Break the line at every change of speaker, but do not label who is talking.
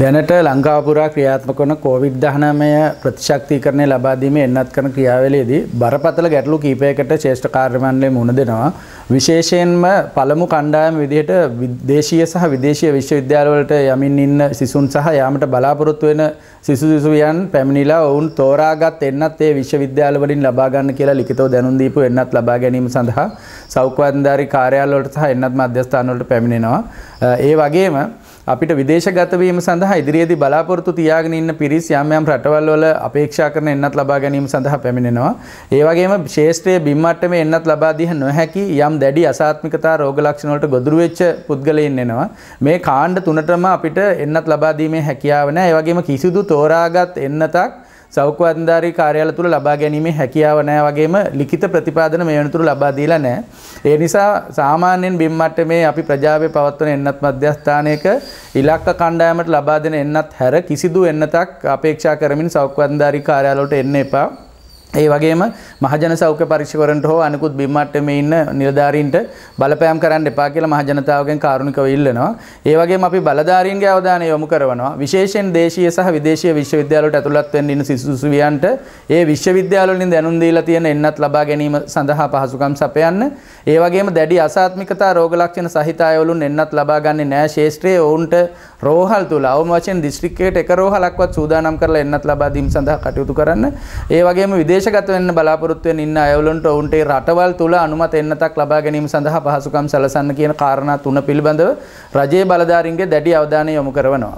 දැනට ලංකාපුරා ක්‍රියාත්මක වන කෝවිඩ් 19 ප්‍රතිශක්තිකරණය ලබා දීමේ එන්නත් කරන ක්‍රියාවලියේදී බරපතල ගැටලු කිහිපයකට ශ්‍රේෂ්ඨ කාර්යමණ්ඩලය මුහුණ දෙනවා. විශේෂයෙන්ම පළමු කණ්ඩායම විදිහට විදේශීය සහ විදේශීය විශ්වවිද්‍යාලවලට යමින් ඉන්න සිසුන් සහ යාමට බලාපොරොත්තු වෙන සිසු සිසුවියන් පැමිණිලා ඔවුන් තෝරාගත් එන්නත් ඒ විශ්වවිද්‍යාලවලින් ලබා ගන්න කියලා ලිඛිතව දැනුම් දීපු එන්නත් ලබා ගැනීම සඳහා සෞඛ්‍ය අධිකාරී කාර්යාලවලට සහ එන්නත් මධ්‍යස්ථානවලට පැමිණෙනවා. ඒ වගේම අපිට විදේශගත වීම සඳහා ඉදිරියේදී බලාපොරොත්තු තියාගෙන ඉන්න පිරිස් යම් යම් රටවල් වල අපේක්ෂා කරන එන්නත් ලබා ගැනීම සඳහා පැමිණෙනවා. ඒ වගේම ශේෂ්ත්‍රයේ බිම් මට්ටමේ එන්නත් ලබා දිය නොහැකි යම් දැඩි අසාත්මිකතා රෝග ලක්ෂණ වලට ගොදුරු වෙච්ච පුද්ගලයන් එනවා. මේ කාණ්ඩ තුනටම අපිට එන්නත් ලබා දීමේ හැකියාව නැහැ. ඒ වගේම කිසිදු තෝරාගත් එන්නතක් සෞඛ්‍යන්ධාරී කාර්යාල තුළ ලබා ගැනීමේ හැකියාව නැහැ වගේම ලිඛිත ප්‍රතිපාදන මේ වෙනතුරු ලබා දීලා නැහැ. ඒ නිසා සාමාන්‍යයෙන් බිම් මට්ටමේ අපි ප්‍රජාවේ පවත්වන එන්නත් මධ්‍යස්ථානයක ඉලක්ක කණ්ඩායමට ලබා දෙන එන්නත් හැර කිසිදු එන්නතක් අපේක්ෂා කරමින් සෞඛ්‍යන්ධාරී කාර්යාල වලට එන්න එපා. ඒ වගේම මහජන සෞඛ්‍ය පරීක්ෂකවරන්ට හෝ අනිකුත් බිම්මට්ටමේ ඉන්න නිලධාරීන්ට බලපෑම් කරන්න එපා කියලා මහජනතාවගෙන් කාරුණිකව ඉල්ලනවා. ඒ වගේම අපි බලධාරීන්ගේ අවධානය යොමු කරනවා. විශේෂයෙන් දේශීය සහ විදේශීය විශ්වවිද්‍යාලවලට ඇතුළත් වෙන්න ඉන්න සිසු සිවියන්ට ඒ විශ්වවිද්‍යාලවලින් දැනුම් දීලා තියෙන එන්නත් ලබා ගැනීම සඳහා පහසුකම් සපයන්න. ඒ වගේම දැඩි අසාත්මිකතා රෝග ලක්ෂණ සහිත අයවලුන් එන්නත් ලබා ගන්නේ නැහැ ශේෂ්ත්‍රයේ ඔවුන්ට රෝහල් තුල අවම වශයෙන් දිස්ත්‍රික්කයට එක රෝහලක්වත් සූදානම් කරලා එන්නත් ලබා දීම සඳහා කටයුතු කරන්න. ඒ වගේම විදේශ දේශගත වෙන්න බලාපොරොත්තුවෙන් ඉන්න අයවලුන්ට ඔවුන්ටේ රටවල් තුළ අනුමත එන්නතක් ලබා ගැනීම සඳහා පහසුකම් සැලසන්න කියන කාරණා තුන පිළිබඳව රජයේ බලධාරීන්ගේ දැඩි අවධානය යොමු කරනවා.